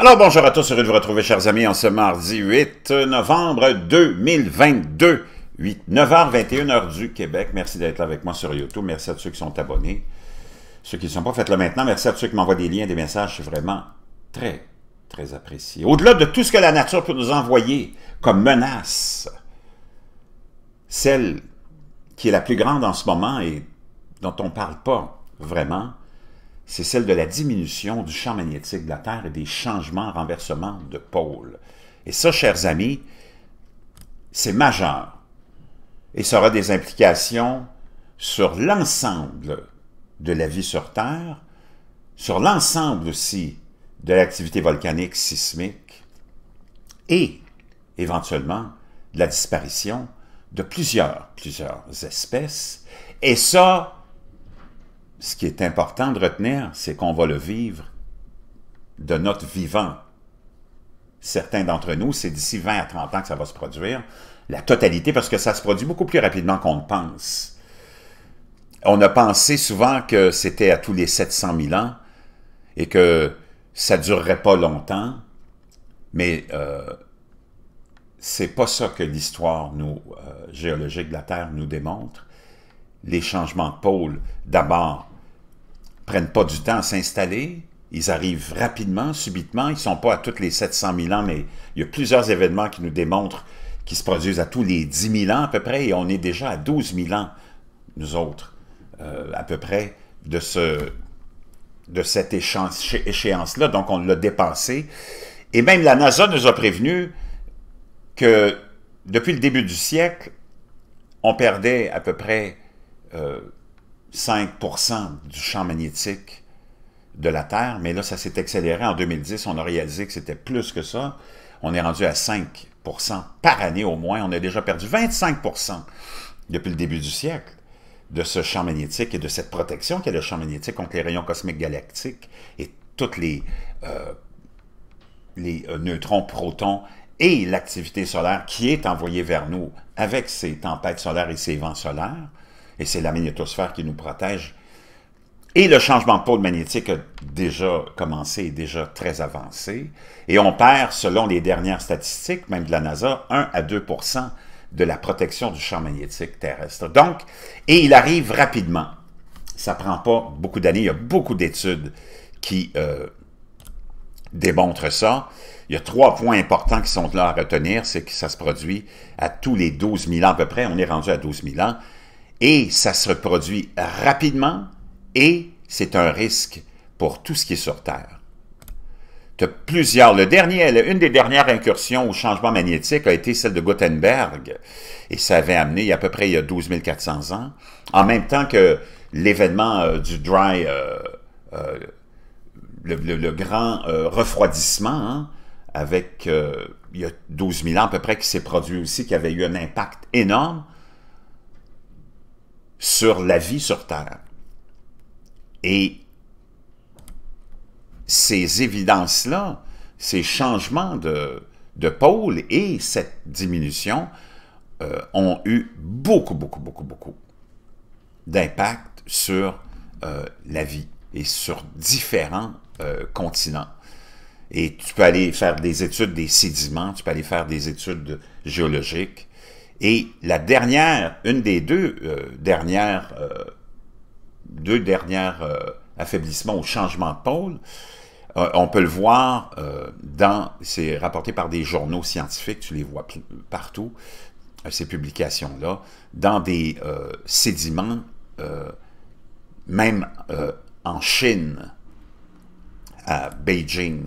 Alors bonjour à tous, heureux de vous retrouver chers amis en ce mardi 8 novembre 2022, 8, 9h21 heure du Québec. Merci d'être là avec moi sur YouTube, merci à ceux qui sont abonnés. Ceux qui ne sont pas, faites-le maintenant. Merci à ceux qui m'envoient des liens, des messages, c'est vraiment très, très apprécié. Au-delà de tout ce que la nature peut nous envoyer comme menace, celle qui est la plus grande en ce moment et dont on ne parle pas vraiment, c'est celle de la diminution du champ magnétique de la Terre et des changements, renversements de pôles. Et ça, chers amis, c'est majeur. Et ça aura des implications sur l'ensemble de la vie sur Terre, sur l'ensemble aussi de l'activité volcanique sismique et, éventuellement, de la disparition de plusieurs, plusieurs espèces. Et ça, ce qui est important de retenir, c'est qu'on va le vivre de notre vivant. Certains d'entre nous, c'est d'ici 20 à 30 ans que ça va se produire, la totalité, parce que ça se produit beaucoup plus rapidement qu'on ne pense. On a pensé souvent que c'était à tous les 700 000 ans et que ça ne durerait pas longtemps, mais ce euh, c'est pas ça que l'histoire euh, géologique de la Terre nous démontre. Les changements de pôle, d'abord, prennent pas du temps à s'installer. Ils arrivent rapidement, subitement. Ils sont pas à tous les 700 000 ans, mais il y a plusieurs événements qui nous démontrent qu'ils se produisent à tous les 10 000 ans à peu près, et on est déjà à 12 000 ans, nous autres, euh, à peu près, de, ce, de cette échéance-là. Donc, on l'a dépassé. Et même la NASA nous a prévenu que depuis le début du siècle, on perdait à peu près euh, 5 du champ magnétique de la Terre, mais là, ça s'est accéléré. En 2010, on a réalisé que c'était plus que ça. On est rendu à 5 par année au moins. On a déjà perdu 25 depuis le début du siècle de ce champ magnétique et de cette protection qu'est le champ magnétique contre les rayons cosmiques galactiques et tous les, euh, les euh, neutrons, protons et l'activité solaire qui est envoyée vers nous avec ces tempêtes solaires et ces vents solaires. Et c'est la magnétosphère qui nous protège. Et le changement de pôle magnétique a déjà commencé est déjà très avancé. Et on perd, selon les dernières statistiques, même de la NASA, 1 à 2 de la protection du champ magnétique terrestre. Donc, et il arrive rapidement. Ça ne prend pas beaucoup d'années. Il y a beaucoup d'études qui euh, démontrent ça. Il y a trois points importants qui sont là à retenir. C'est que ça se produit à tous les 12 000 ans à peu près. On est rendu à 12 000 ans et ça se reproduit rapidement et c'est un risque pour tout ce qui est sur Terre. Tu plusieurs. Le dernier, une des dernières incursions au changement magnétique a été celle de Gutenberg et ça avait amené à peu près il y a 12 400 ans, en même temps que l'événement euh, du dry, euh, euh, le, grand refroidissement, hein, avec il y a 12 000 ans à peu près qui s'est produit aussi, qui avait eu un impact énorme sur la vie sur Terre. Et ces évidences-là, ces changements de, pôle et cette diminution euh, ont eu beaucoup, beaucoup, beaucoup, beaucoup d'impact sur euh, la vie et sur différents euh, continents. Et tu peux aller faire des études des sédiments, tu peux aller faire des études géologiques, et la dernière, une des deux euh, dernières, euh, deux dernières euh, affaiblissements au changement de pôle, on peut le voir dans, c'est rapporté par des journaux scientifiques, tu les vois partout, ces publications-là, dans des sédiments, même en Chine, à Beijing,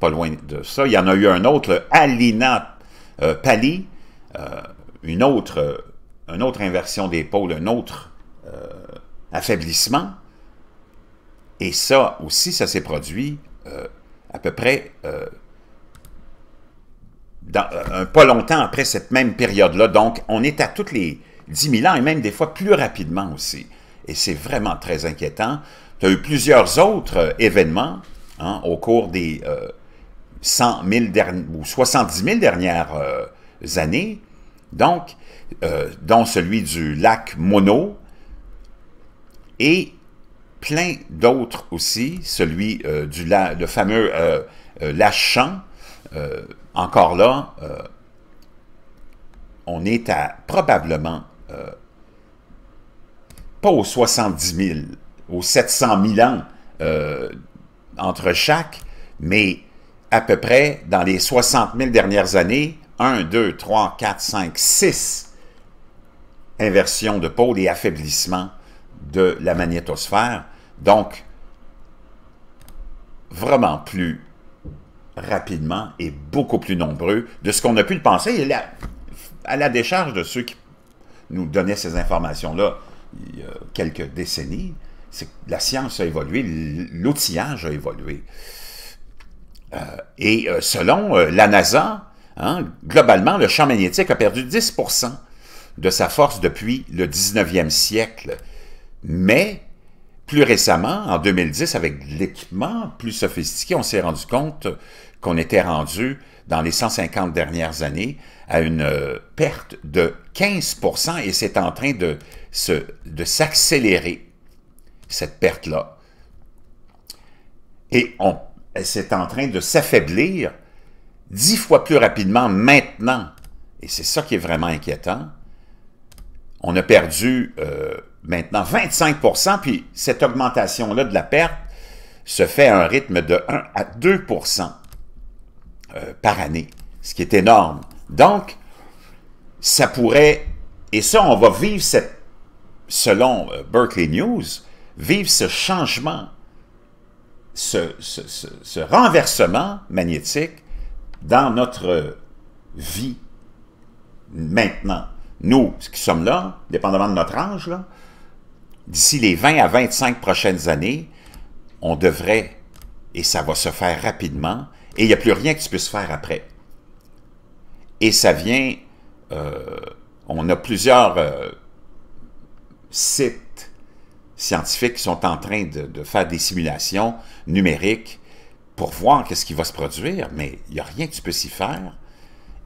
pas loin de ça. Il y en a eu un autre, Alina Pali, une autre, autre inversion des pôles, un autre euh, affaiblissement. Et ça aussi, ça s'est produit euh, à peu près euh, dans, un pas longtemps après cette même période-là. Donc, on est à toutes les 10 000 ans et même des fois plus rapidement aussi. Et c'est vraiment très inquiétant. Tu as eu plusieurs autres événements hein, au cours des 100 000 ou 70 000 dernières années donc, euh, dont celui du lac Mono, et plein d'autres aussi, celui euh, du le fameux euh, euh encore là, on est à probablement pas aux 70 000, aux 700 000 ans entre chaque, mais à peu près dans les 60 000 dernières années, 1, 2, 3, 4, 5, 6 inversions de pôle et affaiblissement de la magnétosphère. Donc, vraiment plus rapidement et beaucoup plus nombreux de ce qu'on a pu le penser. à la décharge de ceux qui nous donnaient ces informations-là il y a quelques décennies, c'est la science a évolué, l'outillage a évolué. Euh, et euh, selon euh, la NASA, Hein? Globalement, le champ magnétique a perdu 10 de sa force depuis le 19e siècle. Mais, plus récemment, en 2010, avec l'équipement plus sophistiqué, on s'est rendu compte qu'on était rendu, dans les 150 dernières années, à une euh, perte de 15 et c'est en train de s'accélérer, cette perte-là. Et on, c'est en train de s'affaiblir dix fois plus rapidement maintenant. Et c'est ça qui est vraiment inquiétant. On a perdu euh, maintenant 25 puis cette augmentation-là de la perte se fait à un rythme de 1 à 2 euh, par année, ce qui est énorme. Donc, ça pourrait, et ça, on va vivre cette, selon euh, Berkeley News, vivre ce changement, ce, ce, ce renversement magnétique dans notre vie maintenant, nous qui sommes là, dépendamment de notre âge, d'ici les 20 à 25 prochaines années, on devrait, et ça va se faire rapidement, et il n'y a plus rien que puisse se faire après. Et ça vient, euh, on a plusieurs euh, sites scientifiques qui sont en train de faire des simulations numériques pour voir qu'est-ce qui va se produire, mais il n'y a rien que tu peux s'y faire.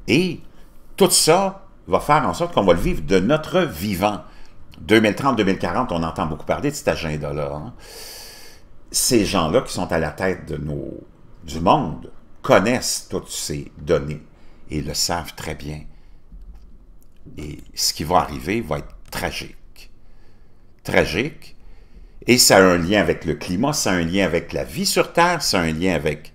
Et tout ça va faire en sorte qu'on va le vivre de notre vivant. 2030-2040, on entend beaucoup parler de cet agenda-là. Hein. Ces gens-là qui sont à la tête de nos, du monde connaissent toutes ces données et le savent très bien. Et ce qui va arriver va être tragique. Tragique et ça a un lien avec le climat, ça a un lien avec la vie sur Terre, ça a un lien avec,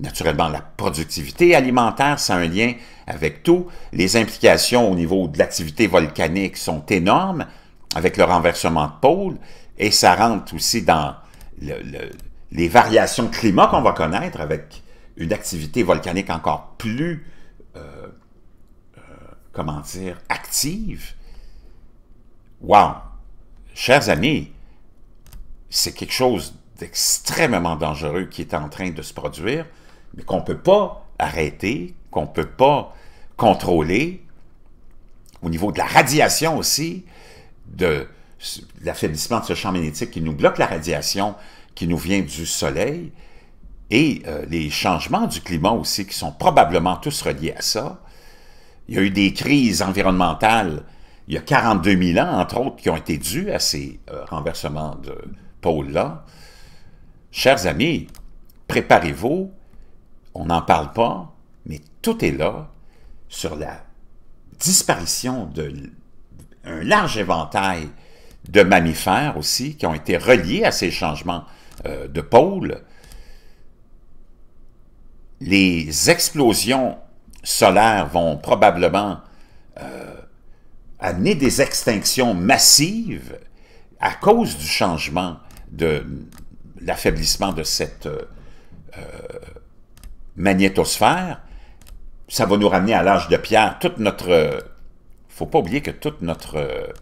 naturellement, la productivité alimentaire, ça a un lien avec tout. Les implications au niveau de l'activité volcanique sont énormes avec le renversement de pôle et ça rentre aussi dans les variations de climat qu'on va connaître avec une activité volcanique encore plus, euh, euh, comment dire, active. Wow! Chers amis, c'est quelque chose d'extrêmement dangereux qui est en train de se produire, mais qu'on ne peut pas arrêter, qu'on ne peut pas contrôler. Au niveau de la radiation aussi, de l'affaiblissement de ce champ magnétique qui nous bloque la radiation qui nous vient du soleil, et euh, les changements du climat aussi, qui sont probablement tous reliés à ça. Il y a eu des crises environnementales il y a 42 000 ans, entre autres, qui ont été dues à ces euh, renversements de, pôle-là. Chers amis, préparez-vous, on n'en parle pas, mais tout est là sur la disparition d'un large éventail de mammifères aussi qui ont été reliés à ces changements euh, de pôle. Les explosions solaires vont probablement euh, amener des extinctions massives à cause du changement de l'affaiblissement de cette euh, euh, magnétosphère, ça va nous ramener à l'âge de pierre. Toute notre... Euh, faut pas oublier que toute notre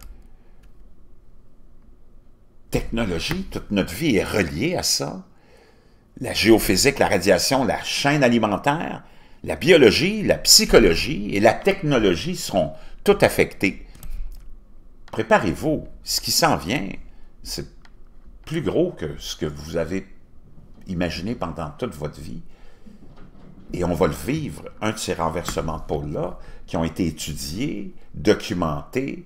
technologie, toute notre vie est reliée à ça. La géophysique, la radiation, la chaîne alimentaire, la biologie, la psychologie et la technologie seront toutes affectées. Préparez-vous, ce qui s'en vient, c'est plus gros que ce que vous avez imaginé pendant toute votre vie. Et on va le vivre, un de ces renversements de pôle-là, qui ont été étudiés, documentés,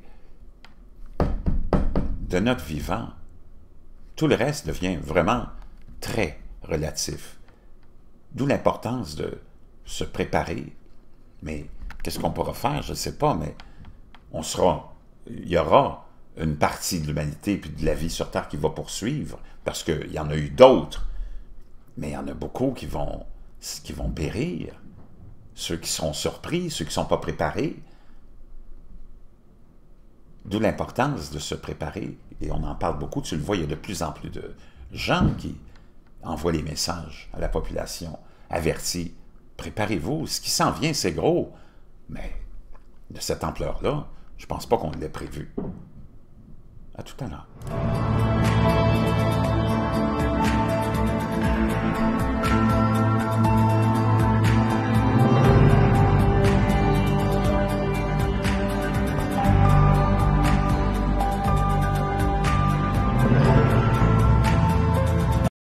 de notre vivant. Tout le reste devient vraiment très relatif. D'où l'importance de se préparer. Mais qu'est-ce qu'on pourra faire? Je ne sais pas, mais on sera, il y aura une partie de l'humanité puis de la vie sur Terre qui va poursuivre, parce qu'il y en a eu d'autres, mais il y en a beaucoup qui vont, qui vont périr. Ceux qui seront surpris, ceux qui ne sont pas préparés. D'où l'importance de se préparer, et on en parle beaucoup, tu le vois, il y a de plus en plus de gens qui envoient les messages à la population, avertis, préparez-vous, ce qui s'en vient, c'est gros, mais de cette ampleur-là, je ne pense pas qu'on l'ait prévu. À tout à l'heure.